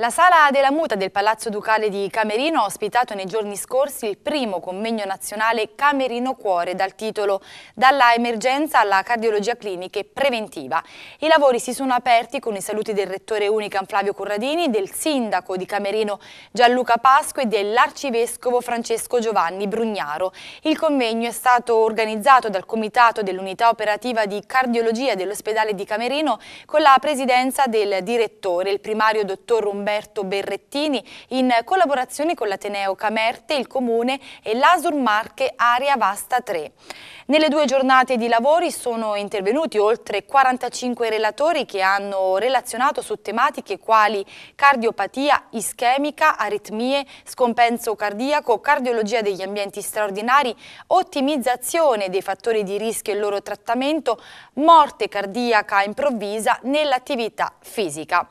La Sala della Muta del Palazzo Ducale di Camerino ha ospitato nei giorni scorsi il primo convegno nazionale Camerino Cuore dal titolo Dalla emergenza alla cardiologia clinica e preventiva. I lavori si sono aperti con i saluti del rettore Unica Flavio Corradini, del sindaco di Camerino Gianluca Pasco e dell'arcivescovo Francesco Giovanni Brugnaro. Il convegno è stato organizzato dal Comitato dell'Unità Operativa di Cardiologia dell'ospedale di Camerino con la presidenza del direttore, il primario dottor Umberto Umberto Berrettini in collaborazione con l'Ateneo Camerte, il Comune e l'Asur Marche Area Vasta 3. Nelle due giornate di lavori sono intervenuti oltre 45 relatori che hanno relazionato su tematiche quali cardiopatia ischemica, aritmie, scompenso cardiaco, cardiologia degli ambienti straordinari, ottimizzazione dei fattori di rischio e il loro trattamento, morte cardiaca improvvisa nell'attività fisica.